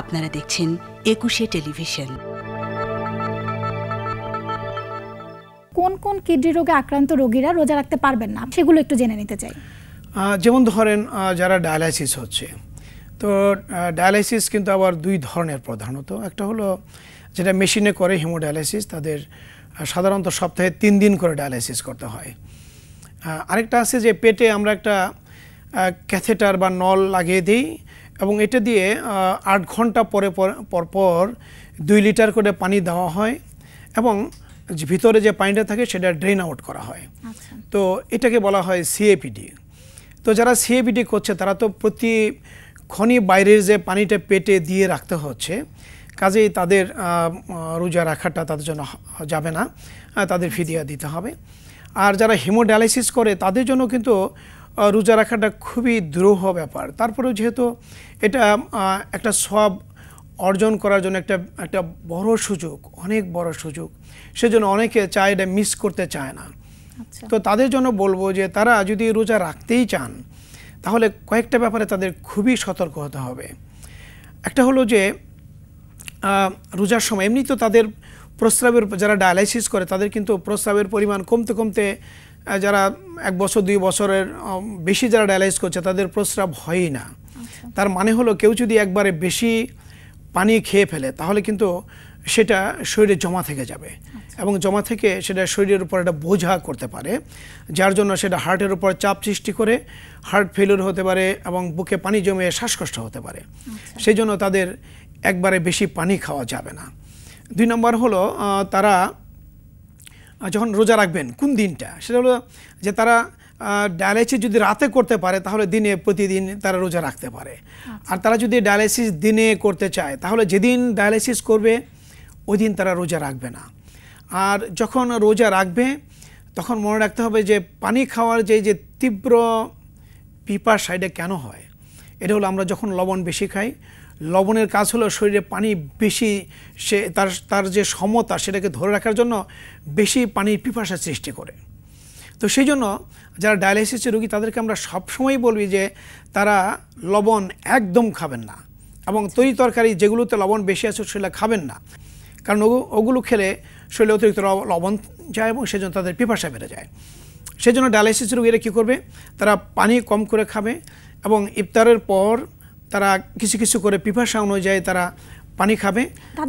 আপনারা দেখছেন একুশে টেলিভিশন কোন কোন কিডনি রোগে আক্রান্ত রোগীরা রোজা রাখতে পারবেন না সেগুলো একটু জেনে নিতে চাই যেমন ধরেন যারা ডায়ালাইসিস হচ্ছে তো ডায়ালাইসিস কিন্তু আবার দুই ধরনের প্রধানত একটা হলো যেটা মেশিনে করে হিমোডায়ালাইসিস তাদের সাধারণত সপ্তাহে তিন দিন করে ডায়ালাইসিস করতে হয় আরেকটা আছে যে পেটে আমরা একটা ক্যাথেটার বা নল লাগিয়ে দিই এবং এটা দিয়ে আট ঘন্টা পরে পরপর দুই লিটার করে পানি দেওয়া হয় এবং ভিতরে যে পানিটা থাকে সেটা ড্রেন আউট করা হয় আচ্ছা। তো এটাকে বলা হয় সিএপিডি তো যারা সিএপিডি করছে তারা তো প্রতি ক্ষণি বাইরের যে পানিটা পেটে দিয়ে রাখতে হচ্ছে কাজেই তাদের রোজা রাখাটা তাদের জন্য যাবে না তাদের আচ্ছা। ফিদিয়া দিতে হবে আর যারা হিমোডায়ালাইসিস করে তাদের জন্য কিন্তু রোজা রাখাটা খুবই দুরূহ ব্যাপার তারপরেও যেহেতু এটা একটা সব অর্জন করার জন্য একটা একটা বড় সুযোগ অনেক বড় সুযোগ সেজন্য অনেকে চায় এটা মিস করতে চায় না আচ্ছা। তো তাদের জন্য বলবো যে তারা যদি রোজা রাখতেই চান তাহলে কয়েকটা ব্যাপারে তাদের খুবই সতর্ক হতে হবে একটা হলো যে রোজার সময় এমনি তো তাদের প্রস্রাবের যারা ডায়ালাইসিস করে তাদের কিন্তু প্রস্রাবের পরিমাণ কমতে কমতে যারা এক বছর দুই বছরের বেশি যারা ডায়ালাইস করছে তাদের প্রস্রাব হয়ই না আচ্ছা। তার মানে হলো কেউ যদি একবারে বেশি পানি খেয়ে ফেলে তাহলে কিন্তু সেটা শরীরে জমা থেকে যাবে আচ্ছা। এবং জমা থেকে সেটা শরীরের উপর একটা বোঝা করতে পারে যার জন্য সেটা হার্টের উপর চাপ সৃষ্টি করে হার্ট ফেলুর হতে পারে এবং বুকে পানি জমে শ্বাসকষ্ট হতে পারে আচ্ছা। সেই জন্য তাদের একবারে বেশি পানি খাওয়া যাবে না দুই নম্বর হলো তারা যখন রোজা রাখবেন কোন দিনটা সেটা হলো যে তারা ডায়ালাইসিস যদি রাতে করতে পারে তাহলে দিনে প্রতিদিন তারা রোজা রাখতে পারে আচ্ছা। আর তারা যদি ডায়ালাইসিস দিনে করতে চায় তাহলে যেদিন ডায়ালাইসিস করবে ওই দিন তারা রোজা রাখবে না আর যখন রোজা রাখবে তখন মনে রাখতে হবে যে পানি খাওয়ার যে যে তীব্র পিপার সাইডে কেন হয় এটা হলো আমরা যখন লবণ বেশি খাই লবণের কাজ হলো শরীরে পানি বেশি সে তার তার যে সমতা সেটাকে ধরে রাখার জন্য বেশি পানির পিপাসা সৃষ্টি করে তো সেই জন্য যারা ডায়ালাইসিসের রোগী তাদেরকে আমরা সবসময় বলবি যে তারা লবণ একদম খাবেন না এবং তৈরি তরকারি যেগুলোতে লবণ বেশি আছে সেগুলো খাবেন না কারণ ওগুলো খেলে শরীরে অতিরিক্ত লবণ যায় এবং সেজন্য তাদের পিপাসা বেড়ে যায় সেজন্য ডায়ালিসিস রোগীরা কী করবে তারা পানি কম করে খাবে এবং ইফতারের পর তারা কিছু কিছু করে পিপাসা অনুযায়ী তারা পানি খাবে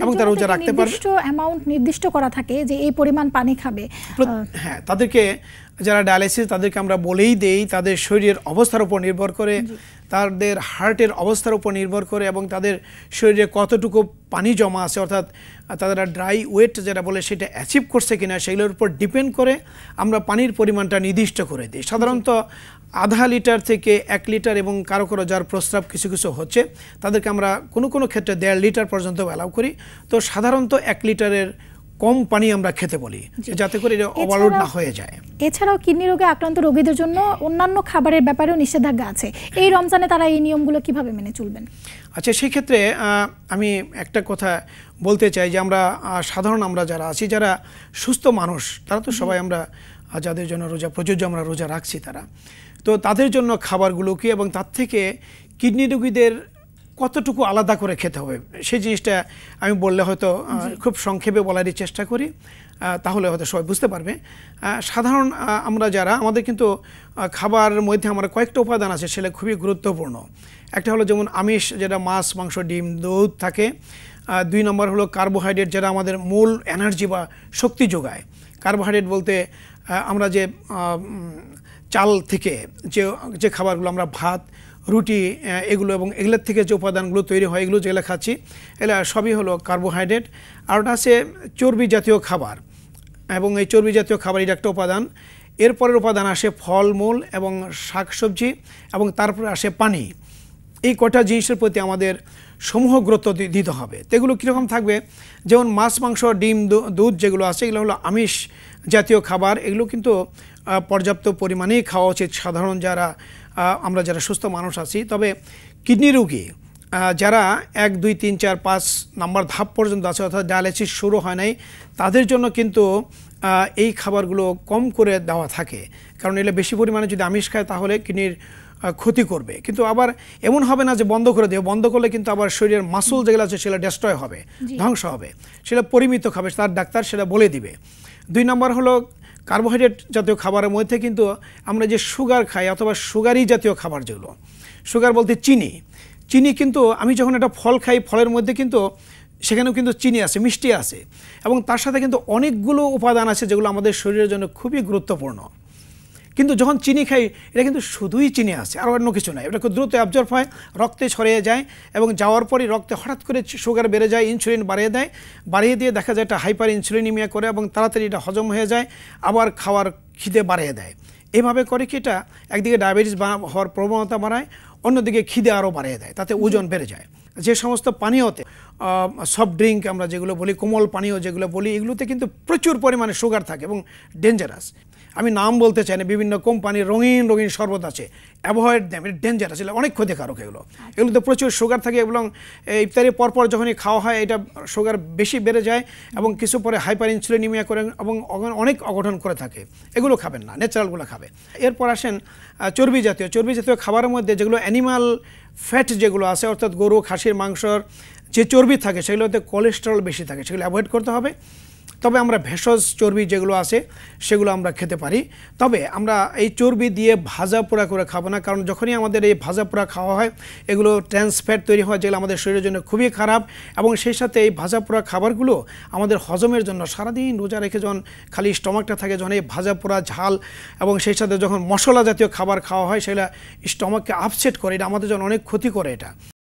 এবং তারা রোজা রাখতে পারবে নির্দিষ্ট অ্যামাউন্ট নির্দিষ্ট করা থাকে যে এই পরিমাণ পানি খাবে হ্যাঁ তাদেরকে যারা ডায়ালিসিস তাদেরকে আমরা বলেই দেই তাদের শরীরের অবস্থার উপর নির্ভর করে তাদের হার্টের অবস্থার উপর নির্ভর করে এবং তাদের শরীরে কতটুকু পানি জমা আছে অর্থাৎ তাদের ড্রাই ওয়েট যেটা বলে সেটা অ্যাচিভ করছে কিনা সেগুলোর উপর ডিপেন্ড করে আমরা পানির পরিমাণটা নির্দিষ্ট করে দিই সাধারণত আধা লিটার থেকে এক লিটার এবং কারো কারো যার প্রস্রাব কিছু কিছু হচ্ছে তাদেরকে আমরা কোনো কোনো ক্ষেত্রে দেড় লিটার পর্যন্ত অ্যালাউ করি তো সাধারণত এক লিটারের কম পানি আমরা খেতে বলি যাতে করে এটা ওভারলোড না হয়ে যায় এছাড়াও কিডনি রোগে আক্রান্ত রোগীদের জন্য অন্যান্য খাবারের ব্যাপারেও নিষেধাজ্ঞা আছে এই রমজানে তারা এই নিয়মগুলো কিভাবে মেনে চলবেন আচ্ছা সেই ক্ষেত্রে আমি একটা কথা বলতে চাই যে আমরা সাধারণ আমরা যারা আছি যারা সুস্থ মানুষ তারা তো সবাই আমরা যাদের জন্য রোজা প্রযোজ্য আমরা রোজা রাখছি তারা তো তাদের জন্য খাবারগুলো কি এবং তার থেকে কিডনি রোগীদের কতটুকু আলাদা করে খেতে হবে সেই জিনিসটা আমি বললে হয়তো খুব সংক্ষেপে বলারই চেষ্টা করি তাহলে হয়তো সবাই বুঝতে পারবে সাধারণ আমরা যারা আমাদের কিন্তু খাবার মধ্যে আমরা কয়েকটা উপাদান আছে সেটা খুবই গুরুত্বপূর্ণ একটা হলো যেমন আমিষ যেটা মাছ মাংস ডিম দুধ থাকে দুই নম্বর হলো কার্বোহাইড্রেট যেটা আমাদের মূল এনার্জি বা শক্তি যোগায় কার্বোহাইড্রেট বলতে আমরা যে চাল থেকে যে যে খাবারগুলো আমরা ভাত রুটি এগুলো এবং এগুলোর থেকে যে উপাদানগুলো তৈরি হয় এগুলো যেগুলো খাচ্ছি এগুলো সবই হলো কার্বোহাইড্রেট আর ওটা আছে চর্বি জাতীয় খাবার এবং এই চর্বি জাতীয় খাবার এটা একটা উপাদান এরপরের উপাদান আসে ফলমূল এবং শাকসবজি এবং তারপরে আসে পানি এই কটা জিনিসের প্রতি আমাদের সমূহ গুরুত্ব দিতে হবে তো এগুলো কীরকম থাকবে যেমন মাছ মাংস ডিম দুধ যেগুলো আছে এগুলো হলো আমিষ জাতীয় খাবার এগুলো কিন্তু পর্যাপ্ত পরিমাণেই খাওয়া উচিত সাধারণ যারা আমরা যারা সুস্থ মানুষ আছি তবে কিডনি রোগী যারা এক দুই তিন চার পাঁচ নাম্বার ধাপ পর্যন্ত আছে অর্থাৎ ডায়ালিসিস শুরু হয় নাই তাদের জন্য কিন্তু এই খাবারগুলো কম করে দেওয়া থাকে কারণ এগুলো বেশি পরিমাণে যদি আমিষ খায় তাহলে কিডনির ক্ষতি করবে কিন্তু আবার এমন হবে না যে বন্ধ করে দেবে বন্ধ করলে কিন্তু আবার শরীরের মাসুল যেগুলো আছে সেটা ডেস্ট্রয় হবে ধ্বংস হবে সেটা পরিমিত খাবে তার ডাক্তার সেটা বলে দিবে দুই নম্বর হলো কার্বোহাইড্রেট জাতীয় খাবারের মধ্যে কিন্তু আমরা যে সুগার খাই অথবা সুগারি জাতীয় খাবার যেগুলো সুগার বলতে চিনি চিনি কিন্তু আমি যখন একটা ফল খাই ফলের মধ্যে কিন্তু সেখানেও কিন্তু চিনি আছে মিষ্টি আছে এবং তার সাথে কিন্তু অনেকগুলো উপাদান আছে যেগুলো আমাদের শরীরের জন্য খুবই গুরুত্বপূর্ণ কিন্তু যখন চিনি খাই এটা কিন্তু শুধুই চিনি আছে আর অন্য কিছু নাই এটা খুব দ্রুত অ্যাবজর্ব হয় রক্তে ছড়িয়ে যায় এবং যাওয়ার পরে রক্তে হঠাৎ করে সুগার বেড়ে যায় ইনসুলিন বাড়িয়ে দেয় বাড়িয়ে দিয়ে দেখা যায় এটা হাইপার ইনসুলিনিমিয়া করে এবং তাড়াতাড়ি এটা হজম হয়ে যায় আবার খাওয়ার খিদে বাড়িয়ে দেয় এভাবে করে কি এটা একদিকে ডায়াবেটিস হওয়ার প্রবণতা বাড়ায় অন্যদিকে খিদে আরও বাড়িয়ে দেয় তাতে ওজন বেড়ে যায় যে সমস্ত পানীয়তে সফট ড্রিঙ্ক আমরা যেগুলো বলি কোমল পানীয় যেগুলো বলি এগুলোতে কিন্তু প্রচুর পরিমাণে সুগার থাকে এবং ডেঞ্জারাস আমি নাম বলতে চাই না বিভিন্ন কোম্পানির রঙিন রঙিন শরবত আছে অ্যাভয়েড দ্যাম এটা ডেঞ্জার আছে অনেক ক্ষতিকারক এগুলো এগুলোতে প্রচুর সুগার থাকে এবং ইফতারি পরপর যখনই খাওয়া হয় এটা সুগার বেশি বেড়ে যায় এবং কিছু পরে হাইপার ইনসুলিনিমিয়া করে এবং অনেক অঘটন করে থাকে এগুলো খাবেন না ন্যাচারালগুলো খাবে এরপর আসেন চর্বি জাতীয় চর্বি জাতীয় খাবারের মধ্যে যেগুলো অ্যানিমাল ফ্যাট যেগুলো আছে অর্থাৎ গরু খাসির মাংসর যে চর্বি থাকে সেগুলোতে কোলেস্টেরল বেশি থাকে সেগুলো অ্যাভয়েড করতে হবে তবে আমরা ভেষজ চর্বি যেগুলো আছে সেগুলো আমরা খেতে পারি তবে আমরা এই চর্বি দিয়ে ভাজা পোড়া করে খাবো না কারণ যখনই আমাদের এই ভাজা পোড়া খাওয়া হয় এগুলো ট্রান্সফ্যাট তৈরি হয় যেগুলো আমাদের শরীরের জন্য খুবই খারাপ এবং সেই সাথে এই ভাজা পোড়া খাবারগুলো আমাদের হজমের জন্য সারাদিন রোজা রেখে যখন খালি স্টমাকটা থাকে যখন এই ভাজা পোড়া ঝাল এবং সেই সাথে যখন মশলা জাতীয় খাবার খাওয়া হয় সেগুলো স্টমাককে আপসেট করে এটা আমাদের জন্য অনেক ক্ষতি করে এটা